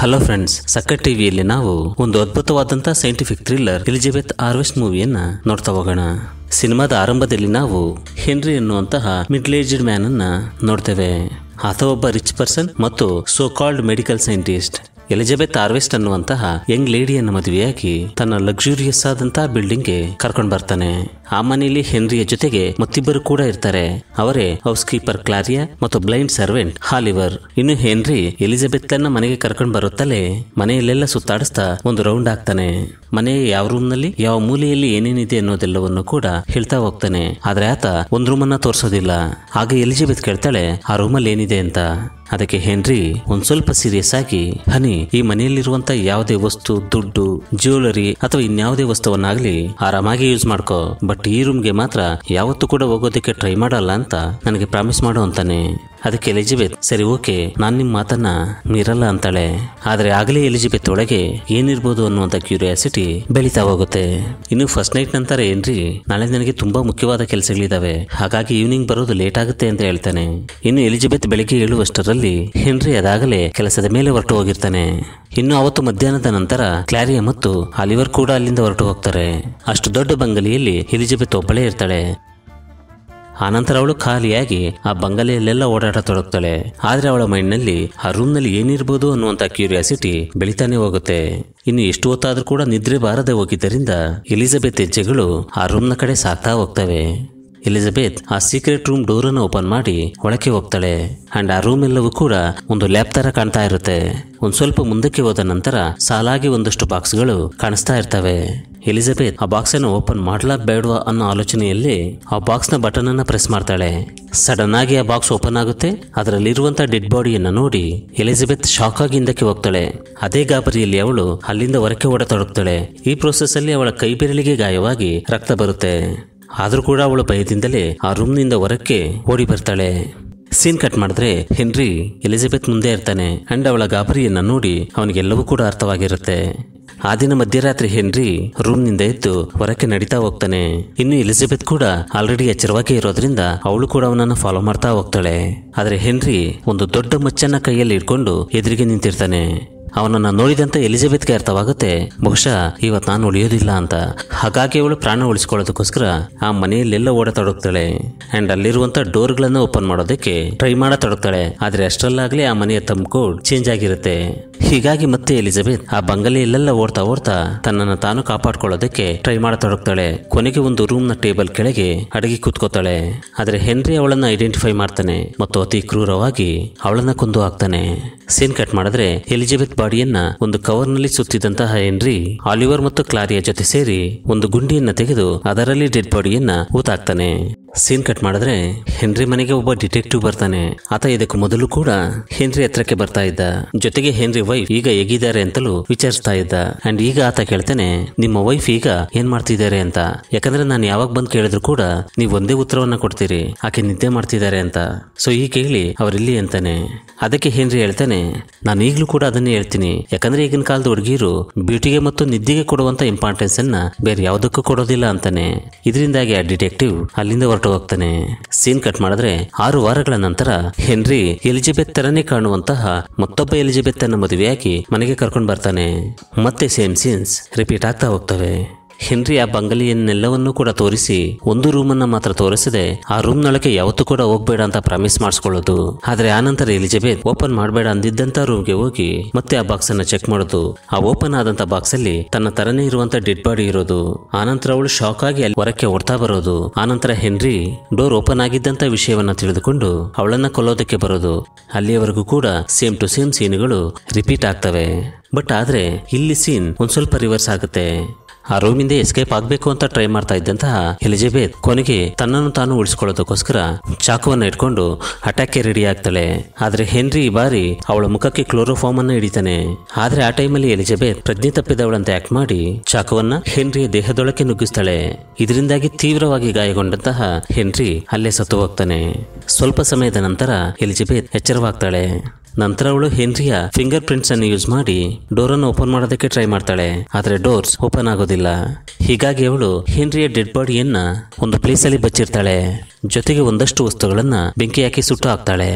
hello friends ಸಕ್ಕ ಟಿವಿಯಲ್ಲಿ ನಾವು ಒಂದು ಅದ್ಭುತವಾದಂತಹ ಸೈಂಟಿಫಿಕ್ ಥ್ರಿಲ್ಲರ್ ಎಲಿಜಬೆತ್ ಆರ್ವೆಸ್ಟ್ ಮೂವಿಯನ್ನ ನೋಡ್ತಾ ಹೋಗೋಣ ಸಿನಿಮಾದ ಆರಂಭದಲ್ಲಿ ನಾವು ಹೆನ್ರಿ ಎನ್ನುವಂತಹ ಮಿಡ್ಲ್ ಏಜ್ಡ್ ಮ್ಯಾನ್ ಅನ್ನ ನೋಡ್ತೇವೆ ಆತ ಒಬ್ಬ ರಿಚ್ ಪರ್ಸನ್ ಮತ್ತು so called medical scientist Elizabeth Harvest ಅನ್ನುವಂತಹ ಯಂಗ್ ಲೇಡಿಯನ್ನು ಮದುವೆಯಾಗಿ ತನ್ನ ಲಕ್ಸುರಿಯಸ್ ಆದಂತಹ ಬಿಲ್ಡಿಂಗ್ಗೆ ಕರ್ಕೊಂಡು ಬರ್ತಾನೆ ಆ ಮನೆಯಲ್ಲಿ ಹೆನ್ರಿಯ ಜೊತೆಗೆ ಮತ್ತಿಬ್ಬರು ಕೂಡ ಇರ್ತಾರೆ ಅವರೇ ಹೌಸ್ ಕೀಪರ್ ಕ್ಲಾರಿಯಾ ಮತ್ತು ಬ್ಲೈಂಡ್ ಸರ್ವೆಂಟ್ ಹಾಲಿವರ್ ಇನ್ನು ಹೆನ್ರಿ ಎಲಿಜಬೆತ್ ತನ್ನ ಮನೆಗೆ ಕರ್ಕೊಂಡು ಬರುತ್ತಲೇ ಮನೆಯಲ್ಲೆಲ್ಲ ಸುತ್ತಾಡಿಸ್ತಾ ಒಂದು ರೌಂಡ್ ಆಗ್ತಾನೆ ಮನೆಯ ಯಾವ ರೂಮ್ ನಲ್ಲಿ ಯಾವ ಮೂಲೆಯಲ್ಲಿ ಏನೇನಿದೆ ಅನ್ನೋದೆಲ್ಲವನ್ನು ಕೂಡ ಹೇಳ್ತಾ ಹೋಗ್ತಾನೆ ಆದ್ರೆ ಆತ ಒಂದ್ ರೂಮ್ ಅನ್ನ ತೋರಿಸೋದಿಲ್ಲ ಹಾಗೆ ಎಲಿಜಬೆತ್ ಕೇಳ್ತಾಳೆ ಆ ರೂಮಲ್ಲಿ ಏನಿದೆ ಅಂತ ಅದಕ್ಕೆ ಹೆನ್ರಿ ಒಂದ್ ಸ್ವಲ್ಪ ಸೀರಿಯಸ್ ಆಗಿ ಹನಿ ಈ ಮನೆಯಲ್ಲಿರುವಂತ ಯಾವುದೇ ವಸ್ತು ದುಡ್ಡು ಜ್ಯುವೆಲರಿ ಅಥವಾ ಇನ್ಯಾವುದೇ ವಸ್ತುವನ್ನಾಗ್ಲಿ ಆರಾಮಾಗಿ ಯೂಸ್ ಮಾಡ್ಕೋ ಬಟ್ ಬಟ್ ರೂಮ್ಗೆ ಮಾತ್ರ ಯಾವತ್ತೂ ಕೂಡ ಹೋಗೋದಕ್ಕೆ ಟ್ರೈ ಮಾಡಲ್ಲ ಅಂತ ನನಗೆ ಪ್ರಾಮಿಸ್ ಮಾಡು ಅಂತಾನೆ ಅದಕ್ಕೆ ಎಲಿಜಬೆತ್ ಸರಿ ಓಕೆ ನಾನು ನಿಮ್ಮ ಮಾತನ್ನ ಮೀರಲ್ಲ ಅಂತಾಳೆ ಆದರೆ ಆಗಲೇ ಎಲಿಜಬೆತ್ ಒಳಗೆ ಏನಿರ್ಬೋದು ಅನ್ನುವಂಥ ಕ್ಯೂರಿಯಾಸಿಟಿ ಬೆಳೀತಾ ಹೋಗುತ್ತೆ ಇನ್ನು ಫಸ್ಟ್ ನೈಟ್ ನಂತರ ಏನ್ರಿ ನಾಳೆ ನನಗೆ ತುಂಬಾ ಮುಖ್ಯವಾದ ಕೆಲಸಗಳಿದಾವೆ ಹಾಗಾಗಿ ಈವ್ನಿಂಗ್ ಬರೋದು ಲೇಟ್ ಆಗುತ್ತೆ ಅಂತ ಹೇಳ್ತಾನೆ ಇನ್ನು ಎಲಿಜಬೆತ್ ಬೆಳಿಗ್ಗೆ ಏಳುವಷ್ಟರಲ್ಲಿ ಹೆನ್ರಿ ಅದಾಗಲೇ ಕೆಲಸದ ಮೇಲೆ ಹೊರಟು ಹೋಗಿರ್ತಾನೆ ಇನ್ನು ಅವತ್ತು ಮಧ್ಯಾಹ್ನದ ನಂತರ ಕ್ಲಾರಿಯಾ ಮತ್ತು ಅಲಿವರ್ ಕೂಡ ಅಲ್ಲಿಂದ ಹೊರಟು ಹೋಗ್ತಾರೆ ಅಷ್ಟು ದೊಡ್ಡ ಬಂಗಲಿಯಲ್ಲಿ ಎಲಿಜಬೆತ್ ಒಬ್ಬಳೇ ಇರ್ತಾಳೆ ಆನಂತರ ಅವಳು ಖಾಲಿಯಾಗಿ ಆ ಬಂಗಲೆಯಲ್ಲೆಲ್ಲ ಓಡಾಟ ತೊಡಗ್ತಾಳೆ ಆದ್ರೆ ಅವಳ ನಲ್ಲಿ ಆ ರೂಮ್ ನಲ್ಲಿ ಏನಿರ್ಬೋದು ಅನ್ನುವಂತಹ ಕ್ಯೂರಿಯಾಸಿಟಿ ಬೆಳಿತಾನೆ ಹೋಗುತ್ತೆ ಇನ್ನು ಎಷ್ಟು ಹೊತ್ತಾದ್ರೂ ಕೂಡ ನಿದ್ರೆ ಬಾರದೆ ಹೋಗಿದ್ದರಿಂದ ಎಲಿಜಬೆತ್ ಹೆಜ್ಜೆಗಳು ಆ ರೂಮ್ನ ಕಡೆ ಸಾಕ್ತಾ ಹೋಗ್ತವೆ ಎಲಿಜಬೆತ್ ಆ ಸೀಕ್ರೆಟ್ ರೂಮ್ ಡೋರ್ ಅನ್ನು ಓಪನ್ ಮಾಡಿ ಒಳಕ್ಕೆ ಹೋಗ್ತಾಳೆ ಅಂಡ್ ಆ ರೂಮ್ ಎಲ್ಲವೂ ಕೂಡ ಒಂದು ಲ್ಯಾಬ್ ತರ ಕಾಣ್ತಾ ಇರುತ್ತೆ ಒಂದ್ ಸ್ವಲ್ಪ ಮುಂದಕ್ಕೆ ಹೋದ ನಂತರ ಸಾಲಾಗಿ ಒಂದಷ್ಟು ಬಾಕ್ಸ್ಗಳು ಕಾಣಿಸ್ತಾ ಇರ್ತವೆ ಎಲಿಜಬೆತ್ ಆ ಬಾಕ್ಸ್ ಅನ್ನು ಓಪನ್ ಮಾಡ್ಲಾಕ್ ಬೇಡವಾ ಅನ್ನೋ ಆಲೋಚನೆಯಲ್ಲಿ ಆ ಬಾಕ್ಸ್ ನ ಬಟನ್ ಅನ್ನ ಪ್ರೆಸ್ ಮಾಡ್ತಾಳೆ ಸಡನ್ ಆಗಿ ಆ ಬಾಕ್ಸ್ ಓಪನ್ ಆಗುತ್ತೆ ಅದರಲ್ಲಿರುವಂತಹ ಡೆಡ್ ಬಾಡಿಯನ್ನು ನೋಡಿ ಎಲಿಜಬೆತ್ ಶಾಕ್ ಆಗಿ ಹಿಂದಕ್ಕೆ ಹೋಗ್ತಾಳೆ ಅದೇ ಗಾಬರಿಯಲ್ಲಿ ಅವಳು ಅಲ್ಲಿಂದ ಹೊರಕ್ಕೆ ಓಡತೊಡಗ್ತಾಳೆ ಈ ಪ್ರೋಸೆಸ್ ಅಲ್ಲಿ ಅವಳ ಕೈ ಬೆರಳಿಗೆ ಗಾಯವಾಗಿ ರಕ್ತ ಬರುತ್ತೆ ಆದರೂ ಕೂಡ ಅವಳು ಭಯದಿಂದಲೇ ಆ ರೂಮ್ನಿಂದ ಹೊರಕ್ಕೆ ಓಡಿ ಬರ್ತಾಳೆ ಸೀನ್ ಕಟ್ ಮಾಡಿದ್ರೆ ಹೆನ್ರಿ ಎಲಿಜಬೆತ್ ಮುಂದೆ ಇರ್ತಾನೆ ಅಂಡ್ ಅವಳ ಗಾಬರಿಯನ್ನು ನೋಡಿ ಅವನಿಗೆಲ್ಲವೂ ಕೂಡ ಅರ್ಥವಾಗಿರುತ್ತೆ ಆ ದಿನ ಮಧ್ಯರಾತ್ರಿ ಹೆನ್ರಿ ರೂಮ್ನಿಂದ ಎದ್ದು ಹೊರಕ್ಕೆ ನಡೀತಾ ಹೋಗ್ತಾನೆ ಇನ್ನು ಎಲಿಜಬೆತ್ ಕೂಡ ಆಲ್ರೆಡಿ ಎಚ್ಚರವಾಗಿ ಇರೋದ್ರಿಂದ ಅವಳು ಕೂಡ ಅವನನ್ನು ಫಾಲೋ ಮಾಡ್ತಾ ಹೋಗ್ತಾಳೆ ಆದರೆ ಹೆನ್ರಿ ಒಂದು ದೊಡ್ಡ ಮಚ್ಚನ್ನ ಕೈಯಲ್ಲಿ ಇಟ್ಕೊಂಡು ಎದುರಿಗೆ ನಿಂತಿರ್ತಾನೆ ಅವನನ್ನು ನೋಡಿದಂತೆ ಎಲಿಜಬೆತ್ಗೆ ಅರ್ಥವಾಗುತ್ತೆ ಬಹುಶಃ ಇವತ್ತು ನಾನು ಉಳಿಯೋದಿಲ್ಲ ಅಂತ ಹಾಗಾಗಿ ಅವಳು ಪ್ರಾಣ ಉಳಿಸ್ಕೊಳ್ಳೋದಕ್ಕೋಸ್ಕರ ಆ ಮನೆಯಲ್ಲೆಲ್ಲ ತೊಡಗ್ತಾಳೆ ಅಂಡ್ ಅಲ್ಲಿರುವಂತ ಡೋರ್ಗಳನ್ನು ಓಪನ್ ಮಾಡೋದಕ್ಕೆ ಟ್ರೈ ಮಾಡತೊಡಗ್ತಾಳೆ ಆದರೆ ಅಷ್ಟರಲ್ಲಾಗಲೇ ಆ ಮನೆಯ ಕೋಡ್ ಚೇಂಜ್ ಆಗಿರುತ್ತೆ ಹೀಗಾಗಿ ಮತ್ತೆ ಎಲಿಜಬೆತ್ ಆ ಬಂಗಲೆಯಲ್ಲೆಲ್ಲ ಓಡ್ತಾ ಓಡ್ತಾ ತನ್ನನ್ನು ತಾನು ಕಾಪಾಡ್ಕೊಳ್ಳೋದಕ್ಕೆ ಟ್ರೈ ಮಾಡತೊಡಗ್ತಾಳೆ ಕೊನೆಗೆ ಒಂದು ರೂಮ್ನ ಟೇಬಲ್ ಕೆಳಗೆ ಅಡಗಿ ಕೂತ್ಕೋತಾಳೆ ಆದರೆ ಹೆನ್ರಿ ಅವಳನ್ನ ಐಡೆಂಟಿಫೈ ಮಾಡ್ತಾನೆ ಮತ್ತು ಅತಿ ಕ್ರೂರವಾಗಿ ಅವಳನ್ನ ಕೊಂದು ಹಾಕ್ತಾನೆ ಸೀನ್ ಕಟ್ ಮಾಡಿದ್ರೆ ಎಲಿಜಬೆತ್ ಬಾಡಿಯನ್ನ ಒಂದು ಕವರ್ನಲ್ಲಿ ಸುತ್ತಿದ್ದಂತಹ ಹೆನ್ರಿ ಆಲಿವರ್ ಮತ್ತು ಕ್ಲಾರಿಯ ಜೊತೆ ಸೇರಿ ಒಂದು ಗುಂಡಿಯನ್ನ ತೆಗೆದು ಅದರಲ್ಲಿ ಡೆಡ್ ಬಾಡಿಯನ್ನ ಊತಾಕ್ತಾನೆ ಸೀನ್ ಕಟ್ ಮಾಡಿದ್ರೆ ಹೆನ್ರಿ ಮನೆಗೆ ಒಬ್ಬ ಡಿಟೆಕ್ಟಿವ್ ಬರ್ತಾನೆ ಆತ ಇದಕ್ಕ ಮೊದಲು ಕೂಡ ಹೆನ್ರಿ ಹತ್ರಕ್ಕೆ ಬರ್ತಾ ಇದ್ದ ಜೊತೆಗೆ ಹೆನ್ರಿ ವೈಫ್ ಈಗ ಹೇಗಿದ್ದಾರೆ ಅಂತಲೂ ವಿಚಾರಿಸ್ತಾ ಇದ್ದ ಅಂಡ್ ಈಗ ಆತ ಕೇಳ್ತಾನೆ ನಿಮ್ಮ ವೈಫ್ ಈಗ ಏನ್ ಮಾಡ್ತಿದ್ದಾರೆ ಅಂತ ಯಾಕಂದ್ರೆ ನಾನು ಯಾವಾಗ ಬಂದ್ ಕೇಳಿದ್ರು ಕೂಡ ನೀವು ಒಂದೇ ಉತ್ತರವನ್ನ ಕೊಡ್ತೀರಿ ಆಕೆ ನಿದ್ದೆ ಮಾಡ್ತಿದ್ದಾರೆ ಅಂತ ಸೊ ಈ ಕೇಳಿ ಅವರಿಲ್ಲಿ ಅಂತಾನೆ ಅದಕ್ಕೆ ಹೆನ್ರಿ ಹೇಳ್ತಾನೆ ನಾನು ಈಗಲೂ ಕೂಡ ಅದನ್ನೇ ಹೇಳ್ತೀನಿ ಯಾಕಂದ್ರೆ ಈಗಿನ ಕಾಲದ ಹುಡುಗಿಯರು ಬ್ಯೂಟಿಗೆ ಮತ್ತು ನಿದ್ದೆಗೆ ಕೊಡುವಂತ ಇಂಪಾರ್ಟೆನ್ಸ್ ಅನ್ನ ಬೇರೆ ಯಾವುದಕ್ಕೂ ಕೊಡೋದಿಲ್ಲ ಅಂತಾನೆ ಇದರಿಂದಾಗಿ ಆ ಡಿಟೆಕ್ಟಿವ್ ಅಲ್ಲಿಂದ ಹೋಗ್ತಾನೆ ಸೀನ್ ಕಟ್ ಮಾಡಿದ್ರೆ ಆರು ವಾರಗಳ ನಂತರ ಹೆನ್ರಿ ಎಲಿಜಬೆತ್ ತರನೇ ಕಾಣುವಂತಹ ಮತ್ತೊಬ್ಬ ಎಲಿಜಬೆತ್ ಅನ್ನ ಮದುವೆಯಾಗಿ ಮನೆಗೆ ಕರ್ಕೊಂಡು ಬರ್ತಾನೆ ಮತ್ತೆ ಸೇಮ್ ಸೀನ್ಸ್ ರಿಪೀಟ್ ಆಗ್ತಾ ಹೋಗ್ತವೆ ಹೆನ್ರಿ ಆ ಬಂಗಲಿಯನ್ನೆಲ್ಲವನ್ನೂ ಕೂಡ ತೋರಿಸಿ ಒಂದು ರೂಮನ್ನ ಮಾತ್ರ ತೋರಿಸದೆ ಆ ರೂಮ್ ನೊಳಗೆ ಯಾವತ್ತೂ ಕೂಡ ಹೋಗ್ಬೇಡ ಅಂತ ಪ್ರಾಮಿಸ್ ಮಾಡಿಸ್ಕೊಳ್ಳೋದು ಆದ್ರೆ ಆನಂತರ ಎಲಿಜಬೆತ್ ಓಪನ್ ಮಾಡಬೇಡ ಅಂದಿದ್ದಂತ ರೂಮ್ಗೆ ಹೋಗಿ ಮತ್ತೆ ಆ ಬಾಕ್ಸ್ ಅನ್ನ ಚೆಕ್ ಮಾಡೋದು ಆ ಓಪನ್ ಆದಂತ ಬಾಕ್ಸ್ ಅಲ್ಲಿ ತನ್ನ ತರನೇ ಇರುವಂತ ಡೆಡ್ ಬಾಡಿ ಇರೋದು ಆನಂತರ ಅವಳು ಶಾಕ್ ಆಗಿ ಅಲ್ಲಿ ಹೊರಕ್ಕೆ ಓಡ್ತಾ ಬರೋದು ಆನಂತರ ಹೆನ್ರಿ ಡೋರ್ ಓಪನ್ ಆಗಿದ್ದಂತ ವಿಷಯವನ್ನ ತಿಳಿದುಕೊಂಡು ಅವಳನ್ನ ಕೊಲ್ಲೋದಕ್ಕೆ ಬರೋದು ಅಲ್ಲಿಯವರೆಗೂ ಕೂಡ ಸೇಮ್ ಟು ಸೇಮ್ ಸೀನ್ಗಳು ರಿಪೀಟ್ ಆಗ್ತವೆ ಬಟ್ ಆದ್ರೆ ಇಲ್ಲಿ ಸೀನ್ ಒಂದ್ ಸ್ವಲ್ಪ ರಿವರ್ಸ್ ಆಗುತ್ತೆ ಆ ರೂಮಿಂದ ಎಸ್ಕೇಪ್ ಆಗಬೇಕು ಅಂತ ಟ್ರೈ ಮಾಡ್ತಾ ಇದ್ದಂತಹ ಎಲಿಜಬೆತ್ ಕೊನೆಗೆ ತನ್ನನ್ನು ತಾನು ಉಳಿಸಿಕೊಳ್ಳೋದಕ್ಕೋಸ್ಕರ ಚಾಕುವನ್ನು ಇಟ್ಕೊಂಡು ಅಟ್ಯಾಕ್ಗೆ ರೆಡಿ ಆಗ್ತಾಳೆ ಆದರೆ ಹೆನ್ರಿ ಈ ಬಾರಿ ಅವಳ ಮುಖಕ್ಕೆ ಕ್ಲೋರೋಫಾರ್ಮ್ ಅನ್ನು ಹಿಡಿತಾನೆ ಆದ್ರೆ ಆ ಟೈಮಲ್ಲಿ ಎಲಿಜಬೆತ್ ಪ್ರಜ್ಞೆ ತಪ್ಪಿದವಳಂತೆ ಆಕ್ಟ್ ಮಾಡಿ ಚಾಕುವನ್ನ ಹೆನ್ರಿಯ ದೇಹದೊಳಕ್ಕೆ ನುಗ್ಗಿಸ್ತಾಳೆ ಇದರಿಂದಾಗಿ ತೀವ್ರವಾಗಿ ಗಾಯಗೊಂಡಂತಹ ಹೆನ್ರಿ ಅಲ್ಲೇ ಸತ್ತು ಹೋಗ್ತಾನೆ ಸ್ವಲ್ಪ ಸಮಯದ ನಂತರ ಎಲಿಜಬೆತ್ ಎಚ್ಚರವಾಗ್ತಾಳೆ ನಂತರ ಅವಳು ಹೆನ್ರಿಯ ಫಿಂಗರ್ ಪ್ರಿಂಟ್ಸ್ ಅನ್ನು ಯೂಸ್ ಮಾಡಿ ಡೋರ್ ಅನ್ನು ಓಪನ್ ಮಾಡೋದಕ್ಕೆ ಟ್ರೈ ಮಾಡ್ತಾಳೆ ಆದರೆ ಡೋರ್ಸ್ ಓಪನ್ ಆಗೋದಿಲ್ಲ ಹೀಗಾಗಿ ಅವಳು ಹೆನ್ರಿಯ ಡೆಡ್ ಬಾಡಿಯನ್ನ ಒಂದು ಪ್ಲೇಸ್ ಅಲ್ಲಿ ಬಚ್ಚಿರ್ತಾಳೆ ಜೊತೆಗೆ ಒಂದಷ್ಟು ವಸ್ತುಗಳನ್ನ ಬೆಂಕಿ ಹಾಕಿ ಸುಟ್ಟು ಹಾಕ್ತಾಳೆ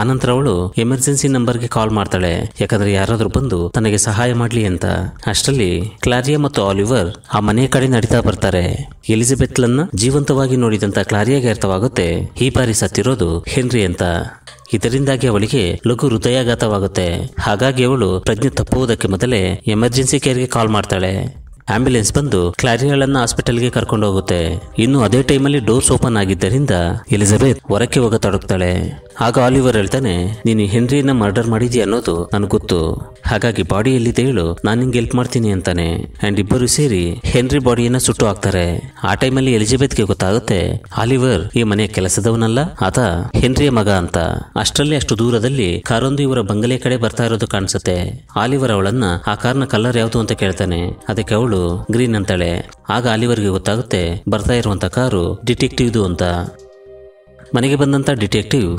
ಆನಂತರ ಅವಳು ಎಮರ್ಜೆನ್ಸಿ ನಂಬರ್ಗೆ ಕಾಲ್ ಮಾಡ್ತಾಳೆ ಯಾಕಂದ್ರೆ ಯಾರಾದರೂ ಬಂದು ತನಗೆ ಸಹಾಯ ಮಾಡ್ಲಿ ಅಂತ ಅಷ್ಟರಲ್ಲಿ ಕ್ಲಾರಿಯಾ ಮತ್ತು ಆಲಿವರ್ ಆ ಮನೆಯ ಕಡೆ ನಡೀತಾ ಬರ್ತಾರೆ ಎಲಿಜಬೆತ್ ಜೀವಂತವಾಗಿ ನೋಡಿದಂತ ಕ್ಲಾರಿಯಾಗೆ ಅರ್ಥವಾಗುತ್ತೆ ಈ ಬಾರಿ ಸತ್ತಿರೋದು ಹೆನ್ರಿ ಅಂತ ಇದರಿಂದಾಗಿ ಅವಳಿಗೆ ಲಘು ಹೃದಯಾಘಾತವಾಗುತ್ತೆ ಹಾಗಾಗಿ ಅವಳು ಪ್ರಜ್ಞೆ ತಪ್ಪುವುದಕ್ಕೆ ಮೊದಲೇ ಎಮರ್ಜೆನ್ಸಿ ಕೇರ್ಗೆ ಕಾಲ್ ಮಾಡ್ತಾಳೆ ಆಂಬ್ಯುಲೆನ್ಸ್ ಬಂದು ಕ್ಲಾರಿಯಾಳನ್ನ ಹಾಸ್ಪಿಟಲ್ಗೆ ಕರ್ಕೊಂಡು ಹೋಗುತ್ತೆ ಇನ್ನು ಅದೇ ಟೈಮಲ್ಲಿ ಡೋರ್ಸ್ ಓಪನ್ ಆಗಿದ್ದರಿಂದ ಎಲಿಜಬೆತ್ ಹೊರಕ್ಕೆ ಹೋಗ ತೊಡಗ್ತಾಳೆ ಆಗ ಆಲಿವರ್ ಹೇಳ್ತಾನೆ ನೀನು ಹೆನ್ರಿಯನ್ನ ಮರ್ಡರ್ ಮಾಡಿದ್ಯಾ ಅನ್ನೋದು ನನಗೆ ಗೊತ್ತು ಹಾಗಾಗಿ ಬಾಡಿ ಬಾಡಿಯಲ್ಲಿದ್ದೇಳು ನಾನು ನಿಂಗೆ ಹೆಲ್ಪ್ ಮಾಡ್ತೀನಿ ಅಂತಾನೆ ಅಂಡ್ ಇಬ್ಬರು ಸೇರಿ ಹೆನ್ರಿ ಬಾಡಿಯನ್ನ ಸುಟ್ಟು ಹಾಕ್ತಾರೆ ಆ ಟೈಮಲ್ಲಿ ಗೆ ಗೊತ್ತಾಗುತ್ತೆ ಆಲಿವರ್ ಈ ಮನೆಯ ಕೆಲಸದವನಲ್ಲ ಆತ ಹೆನ್ರಿಯ ಮಗ ಅಂತ ಅಷ್ಟರಲ್ಲಿ ಅಷ್ಟು ದೂರದಲ್ಲಿ ಕಾರೊಂದು ಇವರ ಬಂಗಲೆ ಕಡೆ ಬರ್ತಾ ಇರೋದು ಕಾಣಿಸುತ್ತೆ ಆಲಿವರ್ ಅವಳನ್ನ ಆ ಕಾರ್ನ ಕಲರ್ ಯಾವುದು ಅಂತ ಕೇಳ್ತಾನೆ ಅದಕ್ಕೆ ಅವಳು ಗ್ರೀನ್ ಅಂತಾಳೆ ಆಗ ಆಲಿವರ್ಗೆ ಗೊತ್ತಾಗುತ್ತೆ ಬರ್ತಾ ಇರುವಂತ ಕಾರು ಡಿಟೆಕ್ಟಿವ್ದು ಅಂತ ಮನೆಗೆ ಬಂದಂತ ಡಿಟೆಕ್ಟಿವ್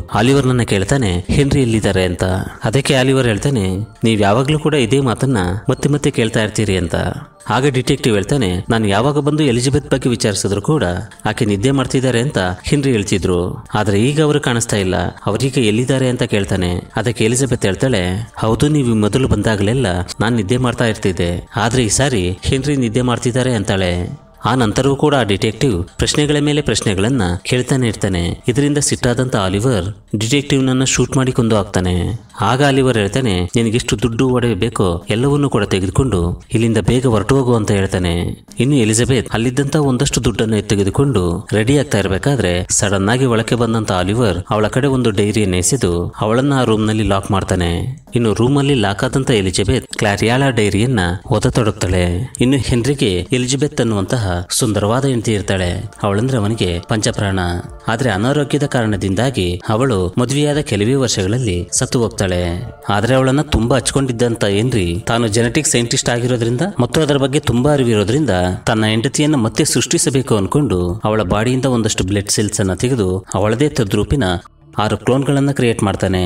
ನನ್ನ ಕೇಳ್ತಾನೆ ಹೆನ್ರಿ ಎಲ್ಲಿದ್ದಾರೆ ಅಂತ ಅದಕ್ಕೆ ಆಲಿವರ್ ಹೇಳ್ತಾನೆ ನೀವು ಯಾವಾಗಲೂ ಕೂಡ ಇದೇ ಮಾತನ್ನ ಮತ್ತೆ ಮತ್ತೆ ಕೇಳ್ತಾ ಇರ್ತೀರಿ ಅಂತ ಆಗ ಡಿಟೆಕ್ಟಿವ್ ಹೇಳ್ತಾನೆ ನಾನು ಯಾವಾಗ ಬಂದು ಎಲಿಜಬೆತ್ ಬಗ್ಗೆ ವಿಚಾರಿಸಿದ್ರು ಕೂಡ ಆಕೆ ನಿದ್ದೆ ಮಾಡ್ತಿದ್ದಾರೆ ಅಂತ ಹೆನ್ರಿ ಹೇಳ್ತಿದ್ರು ಆದ್ರೆ ಈಗ ಅವರು ಕಾಣಿಸ್ತಾ ಇಲ್ಲ ಅವರೀಗ ಎಲ್ಲಿದ್ದಾರೆ ಅಂತ ಕೇಳ್ತಾನೆ ಅದಕ್ಕೆ ಎಲಿಜಬೆತ್ ಹೇಳ್ತಾಳೆ ಹೌದು ನೀವು ಮೊದಲು ಬಂದಾಗಲೆಲ್ಲ ನಾನು ನಿದ್ದೆ ಮಾಡ್ತಾ ಇರ್ತಿದ್ದೆ ಆದ್ರೆ ಈ ಸಾರಿ ಹೆನ್ರಿ ನಿದ್ದೆ ಮಾಡ್ತಿದ್ದಾರೆ ಅಂತಾಳೆ ಆ ನಂತರವೂ ಕೂಡ ಆ ಡಿಟೆಕ್ಟಿವ್ ಪ್ರಶ್ನೆಗಳ ಮೇಲೆ ಪ್ರಶ್ನೆಗಳನ್ನ ಕೇಳ್ತಾನೆ ಇರ್ತಾನೆ ಇದರಿಂದ ಸಿಟ್ಟಾದಂತ ಆಲಿವರ್ ಡಿಟೆಕ್ಟಿವ್ನನ್ನ ಶೂಟ್ ಮಾಡಿ ಕೊಂದು ಹಾಕ್ತಾನೆ ಆಗ ಆಲಿವರ್ ಹೇಳ್ತಾನೆ ನಿನಗೆಷ್ಟು ದುಡ್ಡು ಒಡವೆ ಬೇಕೋ ಎಲ್ಲವನ್ನೂ ಕೂಡ ತೆಗೆದುಕೊಂಡು ಇಲ್ಲಿಂದ ಬೇಗ ಹೊರಟು ಹೋಗು ಅಂತ ಹೇಳ್ತಾನೆ ಇನ್ನು ಎಲಿಜಬೆತ್ ಅಲ್ಲಿದ್ದಂತ ಒಂದಷ್ಟು ದುಡ್ಡನ್ನು ತೆಗೆದುಕೊಂಡು ರೆಡಿ ಆಗ್ತಾ ಇರಬೇಕಾದ್ರೆ ಸಡನ್ ಆಗಿ ಒಳಕ್ಕೆ ಬಂದಂತ ಆಲಿವರ್ ಅವಳ ಕಡೆ ಒಂದು ಡೈರಿಯನ್ನು ಎಸೆದು ಅವಳನ್ನ ಆ ರೂಮ್ ನಲ್ಲಿ ಲಾಕ್ ಮಾಡ್ತಾನೆ ಇನ್ನು ರೂಮ್ ಅಲ್ಲಿ ಲಾಕ್ ಆದಂತ ಎಲಿಜಬೆತ್ ಕ್ಲಾರಿಯಾಳ ಡೈರಿಯನ್ನ ಓದತೊಡಗ್ತಾಳೆ ಇನ್ನು ಹೆನ್ರಿಗೆ ಎಲಿಜಬೆತ್ ಅನ್ನುವಂತಹ ಸುಂದರವಾದ ಹೆಂಡತಿ ಇರ್ತಾಳೆ ಅವಳಂದ್ರೆ ಅವನಿಗೆ ಪಂಚಪ್ರಾಣ ಆದ್ರೆ ಅನಾರೋಗ್ಯದ ಕಾರಣದಿಂದಾಗಿ ಅವಳು ಮದುವೆಯಾದ ಕೆಲವೇ ವರ್ಷಗಳಲ್ಲಿ ಸತ್ತು ಹೋಗ್ತಾಳೆ ಆದ್ರೆ ಅವಳನ್ನ ತುಂಬಾ ಹಚ್ಕೊಂಡಿದ್ದಂತ ಏನ್ರಿ ತಾನು ಜೆನೆಟಿಕ್ ಸೈಂಟಿಸ್ಟ್ ಆಗಿರೋದ್ರಿಂದ ಮತ್ತು ಅದರ ಬಗ್ಗೆ ತುಂಬಾ ಅರಿವಿರೋದ್ರಿಂದ ತನ್ನ ಹೆಂಡತಿಯನ್ನ ಮತ್ತೆ ಸೃಷ್ಟಿಸಬೇಕು ಅನ್ಕೊಂಡು ಅವಳ ಬಾಡಿಯಿಂದ ಒಂದಷ್ಟು ಬ್ಲಡ್ ಸೆಲ್ಸ್ ಅನ್ನ ತೆಗೆದು ಅವಳದೇ ತದ್ರೂಪಿನ ಆರು ಕ್ಲೋನ್ಗಳನ್ನು ಕ್ರಿಯೇಟ್ ಮಾಡ್ತಾನೆ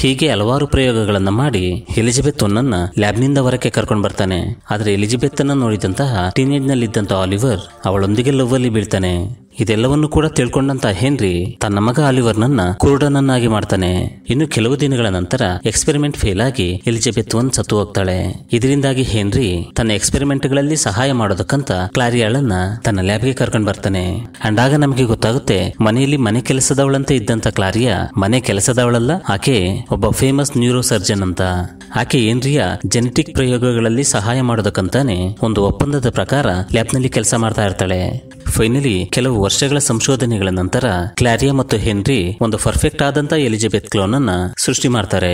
ಹೀಗೆ ಹಲವಾರು ಪ್ರಯೋಗಗಳನ್ನು ಮಾಡಿ ಎಲಿಜಬೆತ್ ಒನ್ನನ್ನ ಲ್ಯಾಬ್ನಿಂದ ಹೊರಕ್ಕೆ ಕರ್ಕೊಂಡು ಬರ್ತಾನೆ ಆದರೆ ಎಲಿಜಬೆತ್ ಅನ್ನ ನೋಡಿದಂತಹ ಟೀನೇಜ್ ಆಲಿವರ್ ಅವಳೊಂದಿಗೆ ಲವ್ವಲ್ಲಿ ಬೀಳ್ತಾನೆ ಇದೆಲ್ಲವನ್ನು ಕೂಡ ತಿಳ್ಕೊಂಡಂತ ಹೆನ್ರಿ ತನ್ನ ಮಗ ಆಲಿವರ್ನನ್ನ ಕುರುಡನನ್ನಾಗಿ ಮಾಡ್ತಾನೆ ಇನ್ನು ಕೆಲವು ದಿನಗಳ ನಂತರ ಎಕ್ಸ್ಪೆರಿಮೆಂಟ್ ಫೇಲ್ ಆಗಿ ಎಲಿಜಬೆತ್ ಒನ್ ಸತ್ತು ಹೋಗ್ತಾಳೆ ಇದರಿಂದಾಗಿ ಹೆನ್ರಿ ತನ್ನ ಎಕ್ಸ್ಪೆರಿಮೆಂಟ್ ಗಳಲ್ಲಿ ಸಹಾಯ ಮಾಡೋದಕ್ಕಂತ ಕ್ಲಾರಿಯಾಳನ್ನ ತನ್ನ ಲ್ಯಾಬ್ಗೆ ಕರ್ಕೊಂಡು ಬರ್ತಾನೆ ಅಂಡ್ ಆಗ ನಮಗೆ ಗೊತ್ತಾಗುತ್ತೆ ಮನೆಯಲ್ಲಿ ಮನೆ ಕೆಲಸದವಳಂತೆ ಇದ್ದಂತ ಕ್ಲಾರಿಯಾ ಮನೆ ಕೆಲಸದವಳಲ್ಲ ಆಕೆ ಒಬ್ಬ ಫೇಮಸ್ ನ್ಯೂರೋ ಸರ್ಜನ್ ಅಂತ ಆಕೆ ಏನ್ರಿಯ ಜೆನೆಟಿಕ್ ಪ್ರಯೋಗಗಳಲ್ಲಿ ಸಹಾಯ ಮಾಡೋದಕ್ಕಂತಾನೆ ಒಂದು ಒಪ್ಪಂದದ ಪ್ರಕಾರ ಲ್ಯಾಬ್ನಲ್ಲಿ ಕೆಲಸ ಮಾಡ್ತಾ ಇರ್ತಾಳೆ ಫೈನಲಿ ಕೆಲವು ವರ್ಷಗಳ ಸಂಶೋಧನೆಗಳ ನಂತರ ಕ್ಲಾರಿಯಾ ಮತ್ತು ಹೆನ್ರಿ ಒಂದು ಪರ್ಫೆಕ್ಟ್ ಆದಂತ ಎಲಿಜಬೆತ್ ಕ್ಲೋನ್ ಅನ್ನ ಸೃಷ್ಟಿ ಮಾಡ್ತಾರೆ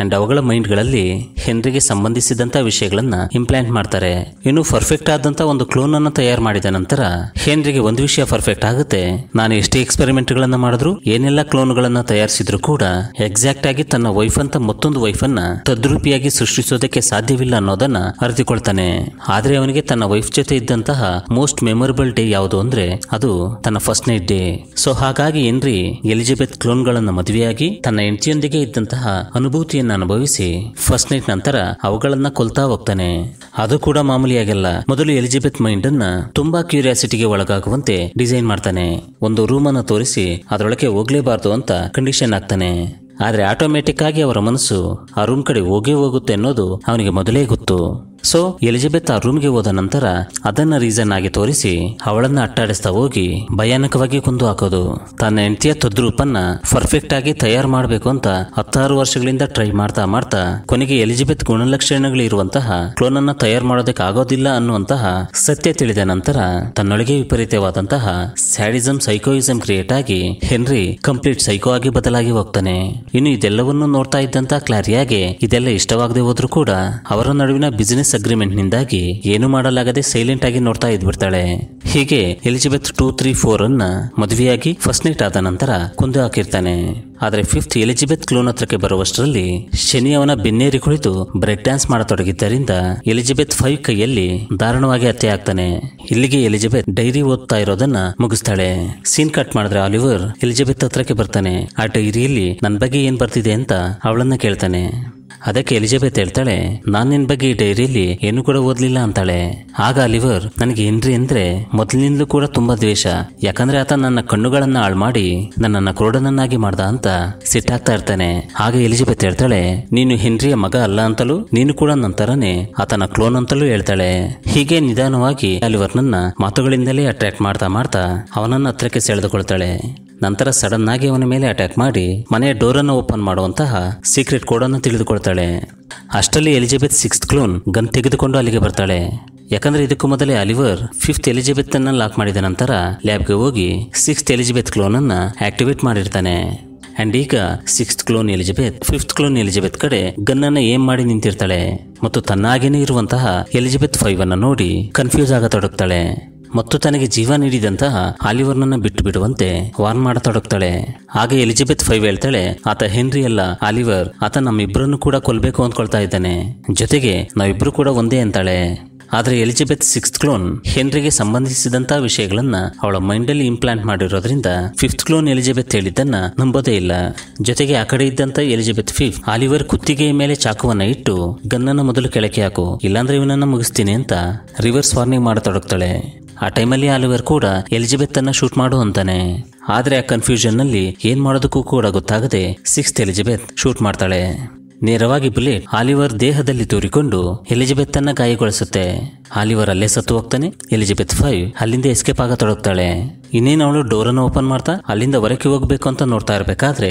ಅಂಡ್ ಅವುಗಳ ಮೈಂಡ್ ಗಳಲ್ಲಿ ಹೆನ್ರಿಗೆ ಸಂಬಂಧಿಸಿದಂತ ವಿಷಯಗಳನ್ನ ಇಂಪ್ಲಾಂಟ್ ಮಾಡ್ತಾರೆ ಇನ್ನು ಪರ್ಫೆಕ್ಟ್ ಆದಂತ ಒಂದು ಕ್ಲೋನ್ ಅನ್ನ ತಯಾರು ಮಾಡಿದ ನಂತರ ಹೆನ್ರಿಗೆ ಒಂದು ವಿಷಯ ಪರ್ಫೆಕ್ಟ್ ಆಗುತ್ತೆ ನಾನು ಎಷ್ಟೇ ಎಕ್ಸ್ಪೆರಿಮೆಂಟ್ ಗಳನ್ನ ಮಾಡಿದ್ರು ಏನೆಲ್ಲ ಕ್ಲೋನ್ ಗಳನ್ನ ತಯಾರಿಸಿದ್ರು ಕೂಡ ಎಕ್ಸಾಕ್ಟ್ ಆಗಿ ತನ್ನ ವೈಫ್ ಅಂತ ಮತ್ತೊಂದು ವೈಫ್ ಅನ್ನ ತದ್ರೂಪಿಯಾಗಿ ಸೃಷ್ಟಿಸೋದಕ್ಕೆ ಸಾಧ್ಯವಿಲ್ಲ ಅನ್ನೋದನ್ನ ಅರಿತುಕೊಳ್ತಾನೆ ಆದ್ರೆ ಅವನಿಗೆ ತನ್ನ ವೈಫ್ ಜೊತೆ ಇದ್ದಂತಹ ಮೋಸ್ಟ್ ಮೆಮೊರಬಲ್ ಡೇ ಯಾವುದು ಅಂದ್ರೆ ಅದು ತನ್ನ ಫಸ್ಟ್ ನೈಟ್ ಡೇ ಸೊ ಹಾಗಾಗಿ ಹೆನ್ರಿ ಎಲಿಜಬೆತ್ ಕ್ಲೋನ್ಗಳನ್ನು ಮದುವೆಯಾಗಿ ತನ್ನ ಹೆಂಡತಿಯೊಂದಿಗೆ ಇದ್ದಂತಹ ಅನುಭೂತಿಯನ್ನು ಅನುಭವಿಸಿ ಫಸ್ಟ್ ನೈಟ್ ನಂತರ ಅವುಗಳನ್ನ ಕೊಲ್ತಾ ಹೋಗ್ತಾನೆ ಅದು ಕೂಡ ಮಾಮೂಲಿಯಾಗಿಲ್ಲ ಮೊದಲು ಎಲಿಜಬೆತ್ ಮೈಂಡ್ ಅನ್ನ ತುಂಬಾ ಕ್ಯೂರಿಯಾಸಿಟಿಗೆ ಒಳಗಾಗುವಂತೆ ಡಿಸೈನ್ ಮಾಡ್ತಾನೆ ಒಂದು ರೂಮ್ ಅನ್ನು ತೋರಿಸಿ ಅದರೊಳಗೆ ಹೋಗ್ಲೇಬಾರ್ದು ಅಂತ ಕಂಡೀಷನ್ ಆಗ್ತಾನೆ ಆದ್ರೆ ಆಟೋಮೆಟಿಕ್ ಆಗಿ ಅವರ ಮನಸ್ಸು ಆ ರೂಮ್ ಕಡೆ ಹೋಗೇ ಹೋಗುತ್ತೆ ಅನ್ನೋದು ಅವನಿಗೆ ಮೊದಲೇ ಗೊತ್ತು ಸೊ ಎಲಿಜಬೆತ್ ಆ ರೂಮ್ಗೆ ಹೋದ ನಂತರ ಅದನ್ನ ರೀಸನ್ ಆಗಿ ತೋರಿಸಿ ಅವಳನ್ನ ಅಟ್ಟಾಡಿಸ್ತಾ ಹೋಗಿ ಭಯಾನಕವಾಗಿ ಕುಂದು ಹಾಕೋದು ತನ್ನ ಹೆಂಡತಿಯ ತದ್ರೂಪನ್ನ ಪರ್ಫೆಕ್ಟ್ ಆಗಿ ತಯಾರು ಮಾಡಬೇಕು ಅಂತ ಹತ್ತಾರು ವರ್ಷಗಳಿಂದ ಟ್ರೈ ಮಾಡ್ತಾ ಮಾಡ್ತಾ ಕೊನೆಗೆ ಎಲಿಜಬೆತ್ ಗುಣಲಕ್ಷಣಗಳು ಇರುವಂತಹ ಕ್ಲೋನ್ ಅನ್ನ ತಯಾರು ಮಾಡೋದಕ್ಕೆ ಆಗೋದಿಲ್ಲ ಅನ್ನುವಂತಹ ಸತ್ಯ ತಿಳಿದ ನಂತರ ತನ್ನೊಳಗೆ ವಿಪರೀತವಾದಂತಹ ಸ್ಯಾಡಿಸಮ್ ಸೈಕೋಯಿಸಂ ಕ್ರಿಯೇಟ್ ಆಗಿ ಹೆನ್ರಿ ಕಂಪ್ಲೀಟ್ ಸೈಕೋ ಆಗಿ ಬದಲಾಗಿ ಹೋಗ್ತಾನೆ ಇನ್ನು ಇದೆಲ್ಲವನ್ನು ನೋಡ್ತಾ ಇದ್ದಂತ ಕ್ಲಾರಿಯಾಗೆ ಇದೆಲ್ಲ ಇಷ್ಟವಾಗದೆ ಹೋದ್ರೂ ಕೂಡ ಅವರ ನಡುವಿನ ಬಿಸಿನೆಸ್ ನಿಂದಾಗಿ ಏನು ಮಾಡಲಾಗದೆ ಸೈಲೆಂಟ್ ಆಗಿ ನೋಡ್ತಾ ಇದ್ಬಿಡ್ತಾಳೆ ಹೀಗೆ ಎಲಿಜಬೆತ್ ಟೂ ತ್ರೀ ಫೋರ್ ಅನ್ನ ಮದುವೆಯಾಗಿ ಫಸ್ಟ್ ನೈಟ್ ಆದ ನಂತರ ಕುಂದು ಹಾಕಿರ್ತಾನೆ ಆದರೆ ಫಿಫ್ತ್ ಎಲಿಜಬೆತ್ ಕ್ಲೋನ್ ಹತ್ರಕ್ಕೆ ಬರುವಷ್ಟರಲ್ಲಿ ಶನಿ ಅವನ ಬೆನ್ನೇರಿ ಕುಳಿತು ಬ್ರೇಕ್ ಡ್ಯಾನ್ಸ್ ಮಾಡತೊಡಗಿದ್ದರಿಂದ ಎಲಿಜಬೆತ್ ಫೈವ್ ಕೈಯಲ್ಲಿ ದಾರುಣವಾಗಿ ಹತ್ಯೆ ಆಗ್ತಾನೆ ಇಲ್ಲಿಗೆ ಎಲಿಜಬೆತ್ ಡೈರಿ ಓದ್ತಾ ಇರೋದನ್ನ ಮುಗಿಸ್ತಾಳೆ ಸೀನ್ ಕಟ್ ಮಾಡಿದ್ರೆ ಆಲಿವರ್ ಎಲಿಜಬೆತ್ ಹತ್ರಕ್ಕೆ ಬರ್ತಾನೆ ಆ ಡೈರಿಯಲ್ಲಿ ನನ್ನ ಬಗ್ಗೆ ಏನ್ ಬರ್ತಿದೆ ಅಂತ ಅವಳನ್ನ ಕೇಳ್ತಾನೆ ಅದಕ್ಕೆ ಎಲಿಜಬೆತ್ ಹೇಳ್ತಾಳೆ ನಾನು ನಿನ್ನ ಬಗ್ಗೆ ಈ ಡೈರಿಯಲ್ಲಿ ಏನು ಕೂಡ ಓದಲಿಲ್ಲ ಅಂತಾಳೆ ಆಗ ಅಲಿವರ್ ನನಗೆ ಏನ್ರಿ ಅಂದ್ರೆ ಮೊದಲಿನಿಂದಲೂ ಕೂಡ ತುಂಬಾ ದ್ವೇಷ ಯಾಕಂದ್ರೆ ಆತ ನನ್ನ ಕಣ್ಣುಗಳನ್ನ ಹಾಳು ಮಾಡಿ ನನ್ನನ್ನ ಕ್ರೋಡನನ್ನಾಗಿ ಮಾಡ್ದ ಅಂತ ಸಿಟ್ಟಾಗ್ತಾ ಇರ್ತಾನೆ ಆಗ ಎಲಿಜಬೆತ್ ಹೇಳ್ತಾಳೆ ನೀನು ಹೆನ್ರಿಯ ಮಗ ಅಲ್ಲ ಅಂತಲೂ ನೀನು ಕೂಡ ನಂತರನೇ ಆತನ ಕ್ಲೋನ್ ಅಂತಲೂ ಹೇಳ್ತಾಳೆ ಹೀಗೆ ನಿಧಾನವಾಗಿ ನನ್ನ ಮಾತುಗಳಿಂದಲೇ ಅಟ್ರಾಕ್ಟ್ ಮಾಡ್ತಾ ಮಾಡ್ತಾ ಅವನನ್ನ ಹತ್ರಕ್ಕೆ ಸೆಳೆದುಕೊಳ್ತಾಳೆ ನಂತರ ಸಡನ್ ಆಗಿ ಅವನ ಮೇಲೆ ಅಟ್ಯಾಕ್ ಮಾಡಿ ಮನೆಯ ಡೋರನ್ನು ಓಪನ್ ಮಾಡುವಂತಹ ಸೀಕ್ರೆಟ್ ಕೋಡನ್ನು ತಿಳಿದುಕೊಳ್ತಾಳೆ ಅಷ್ಟರಲ್ಲಿ ಎಲಿಜಬೆತ್ ಸಿಕ್ಸ್ತ್ ಕ್ಲೋನ್ ಗನ್ ತೆಗೆದುಕೊಂಡು ಅಲ್ಲಿಗೆ ಬರ್ತಾಳೆ ಯಾಕಂದ್ರೆ ಇದಕ್ಕೂ ಮೊದಲೇ ಅಲಿವರ್ ಫಿಫ್ತ್ ಎಲಿಜಬೆತ್ ಅನ್ನು ಲಾಕ್ ಮಾಡಿದ ನಂತರ ಲ್ಯಾಬ್ಗೆ ಹೋಗಿ ಸಿಕ್ಸ್ತ್ ಎಲಿಜಬೆತ್ ಕ್ಲೋನ್ ಅನ್ನ ಆಕ್ಟಿವೇಟ್ ಮಾಡಿರ್ತಾನೆ ಅಂಡ್ ಈಗ sixth clone Elizabeth fifth clone Elizabeth ಕಡೆ ಗನ್ನನ್ನು ಏಮ್ ಮಾಡಿ ನಿಂತಿರ್ತಾಳೆ ಮತ್ತು ತನ್ನಾಗೇನೆ ಇರುವಂತಹ ಎಲಿಜಬೆತ್ ಫೈವ್ ಅನ್ನು ನೋಡಿ ಕನ್ಫ್ಯೂಸ್ ಆಗತೊಡಗ್ತಾಳೆ ಮತ್ತು ತನಗೆ ಜೀವ ನೀಡಿದಂತಹ ಆಲಿವರ್ನನ್ನು ಬಿಟ್ಟು ಬಿಡುವಂತೆ ವಾರ್ನ್ ಮಾಡತೊಡಗ್ತಾಳೆ ಹಾಗೆ ಎಲಿಜಬೆತ್ ಫೈವ್ ಹೇಳ್ತಾಳೆ ಆತ ಹೆನ್ರಿ ಅಲ್ಲ ಆಲಿವರ್ ಆತ ನಮ್ಮಿಬ್ಬರನ್ನು ಕೂಡ ಕೊಲ್ಲಬೇಕು ಅಂದ್ಕೊಳ್ತಾ ಇದ್ದಾನೆ ಜೊತೆಗೆ ನಾವಿಬ್ರು ಕೂಡ ಒಂದೇ ಅಂತಾಳೆ ಆದರೆ ಎಲಿಜಬೆತ್ ಸಿಕ್ಸ್ತ್ ಕ್ಲೋನ್ ಹೆನ್ರಿಗೆ ಸಂಬಂಧಿಸಿದಂತಹ ವಿಷಯಗಳನ್ನ ಅವಳ ಮೈಂಡಲ್ಲಿ ಇಂಪ್ಲಾಂಟ್ ಮಾಡಿರೋದ್ರಿಂದ ಫಿಫ್ತ್ ಕ್ಲೋನ್ ಎಲಿಜಬೆತ್ ಹೇಳಿದ್ದನ್ನ ನಂಬೋದೇ ಇಲ್ಲ ಜೊತೆಗೆ ಆ ಕಡೆ ಇದ್ದಂತ ಎಲಿಜಬೆತ್ ಫಿಫ್ ಆಲಿವರ್ ಕುತ್ತಿಗೆಯ ಮೇಲೆ ಚಾಕುವನ್ನ ಇಟ್ಟು ಗನ್ನನ್ನು ಮೊದಲು ಕೆಳಕೆ ಹಾಕು ಇಲ್ಲಾಂದ್ರೆ ಇವನನ್ನ ಮುಗಿಸ್ತೀನಿ ಅಂತ ರಿವರ್ಸ್ ವಾರ್ನಿಂಗ್ ಮಾಡತೊಡಗ್ತಾಳೆ ಆ ಟೈಮಲ್ಲಿ ಆಲಿವರ್ ಕೂಡ ಎಲಿಜಬೆತ್ ಅನ್ನ ಶೂಟ್ ಮಾಡು ಅಂತಾನೆ ಆದರೆ ಆ ಕನ್ಫ್ಯೂಷನ್ ನಲ್ಲಿ ಏನ್ ಮಾಡೋದಕ್ಕೂ ಕೂಡ ಗೊತ್ತಾಗದೆ ಸಿಕ್ಸ್ತ್ ಎಲಿಜಬೆತ್ ಶೂಟ್ ಮಾಡ್ತಾಳೆ ನೇರವಾಗಿ ಬುಲೆಟ್ ಆಲಿವರ್ ದೇಹದಲ್ಲಿ ತೂರಿಕೊಂಡು ಎಲಿಜಬೆತ್ ಅನ್ನ ಗಾಯಗೊಳಿಸುತ್ತೆ ಆಲಿವರ್ ಅಲ್ಲೇ ಸತ್ತು ಹೋಗ್ತಾನೆ ಎಲಿಜಬೆತ್ ಫೈವ್ ಅಲ್ಲಿಂದ ಎಸ್ಕೇಪ್ ಆಗತೊಡಗ್ತಾಳೆ ಇನ್ನೇನು ಅವಳು ಡೋರ್ ಅನ್ನು ಓಪನ್ ಮಾಡ್ತಾ ಅಲ್ಲಿಂದ ಹೊರಕ್ಕೆ ಹೋಗ್ಬೇಕು ಅಂತ ನೋಡ್ತಾ ಇರಬೇಕಾದ್ರೆ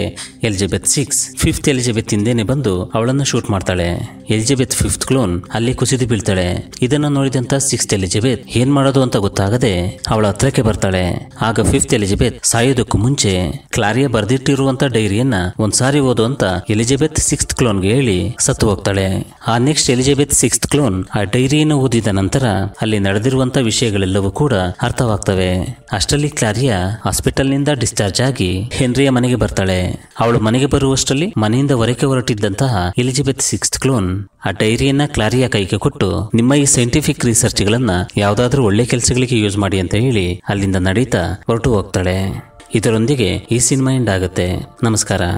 ಎಲಿಜಬೆತ್ ಸಿಕ್ಸ್ ಫಿಫ್ತ್ ಎಲಿಜಬೆತ್ ಹಿಂದೇನೆ ಬಂದು ಅವಳನ್ನು ಶೂಟ್ ಮಾಡ್ತಾಳೆ ಎಲಿಜಬೆತ್ ಫಿಫ್ತ್ ಕ್ಲೋನ್ ಅಲ್ಲಿ ಕುಸಿದು ಬೀಳ್ತಾಳೆ ಇದನ್ನ ನೋಡಿದಂತ ಸಿಕ್ಸ್ತ್ ಎಲಿಜಬೆತ್ ಏನ್ ಮಾಡೋದು ಅಂತ ಗೊತ್ತಾಗದೆ ಅವಳ ಹತ್ರಕ್ಕೆ ಬರ್ತಾಳೆ ಆಗ ಫಿಫ್ತ್ ಎಲಿಜಬೆತ್ ಸಾಯೋದಕ್ಕೂ ಮುಂಚೆ ಕ್ಲಾರಿಯ ಬರ್ದಿಟ್ಟಿರುವಂತ ಡೈರಿಯನ್ನ ಒಂದ್ಸಾರಿ ಓದು ಅಂತ ಎಲಿಜಬೆತ್ ಸಿಕ್ಸ್ತ್ ಕ್ಲೋನ್ಗೆ ಹೇಳಿ ಸತ್ತು ಹೋಗ್ತಾಳೆ ಆ ನೆಕ್ಸ್ಟ್ ಎಲಿಜಬೆತ್ ಸಿಕ್ಸ್ತ್ ಕ್ಲೋನ್ ಆ ಡೈರಿಯನ್ನು ಓದಿದ ನಂತರ ನಂತರ ಅಲ್ಲಿ ನಡೆದಿರುವಂತ ವಿಷಯಗಳೆಲ್ಲವೂ ಕೂಡ ಅರ್ಥವಾಗ್ತವೆ ಅಷ್ಟರಲ್ಲಿ ಕ್ಲಾರಿಯಾ ಹಾಸ್ಪಿಟಲ್ನಿಂದ ಡಿಸ್ಚಾರ್ಜ್ ಆಗಿ ಹೆನ್ರಿಯ ಮನೆಗೆ ಬರ್ತಾಳೆ ಅವಳು ಮನೆಗೆ ಬರುವಷ್ಟರಲ್ಲಿ ಮನೆಯಿಂದ ಹೊರಕೆ ಹೊರಟಿದ್ದಂತಹ ಎಲಿಜಬೆತ್ ಸಿಕ್ಸ್ತ್ ಕ್ಲೋನ್ ಆ ಡೈರಿಯನ್ನ ಕ್ಲಾರಿಯಾ ಕೈಗೆ ಕೊಟ್ಟು ನಿಮ್ಮ ಈ ಸೈಂಟಿಫಿಕ್ ರಿಸರ್ಚ್ ಗಳನ್ನ ಯಾವ್ದಾದ್ರೂ ಒಳ್ಳೆ ಕೆಲಸಗಳಿಗೆ ಯೂಸ್ ಮಾಡಿ ಅಂತ ಹೇಳಿ ಅಲ್ಲಿಂದ ನಡೀತಾ ಹೊರಟು ಹೋಗ್ತಾಳೆ ಇದರೊಂದಿಗೆ ಈ ಸಿನಿಮಾ ಎಂಡ್ ಆಗುತ್ತೆ ನಮಸ್ಕಾರ